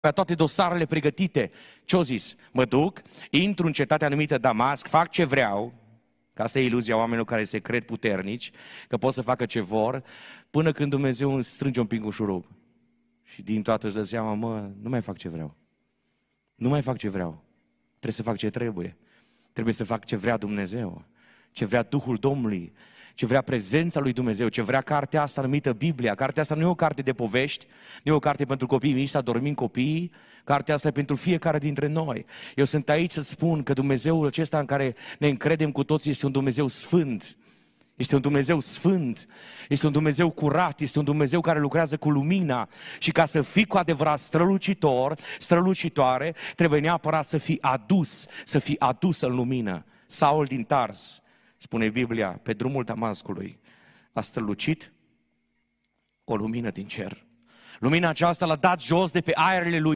avea toate dosarele pregătite. ce au zis? Mă duc, intru în cetatea numită Damasc, fac ce vreau, ca asta e iluzia oamenilor care se cred puternici, că pot să facă ce vor, până când Dumnezeu îmi strânge un pic un șurub. Și din toată își dă seama, mă, nu mai fac ce vreau. Nu mai fac ce vreau. Trebuie să fac ce trebuie. Trebuie să fac ce vrea Dumnezeu. Ce vrea Duhul Domnului ce vrea prezența lui Dumnezeu, ce vrea cartea asta numită Biblia. Cartea asta nu e o carte de povești, nu e o carte pentru copii mici, să dormim copiii, cartea asta e pentru fiecare dintre noi. Eu sunt aici să spun că Dumnezeul acesta în care ne încredem cu toții este un Dumnezeu sfânt, este un Dumnezeu sfânt, este un Dumnezeu curat, este un Dumnezeu care lucrează cu lumina și ca să fii cu adevărat strălucitor, strălucitoare, trebuie neapărat să fii adus, să fii adus în lumină. Saul din Tars, spune Biblia, pe drumul Damascului a strălucit o lumină din cer. Lumina aceasta l-a dat jos de pe aerele lui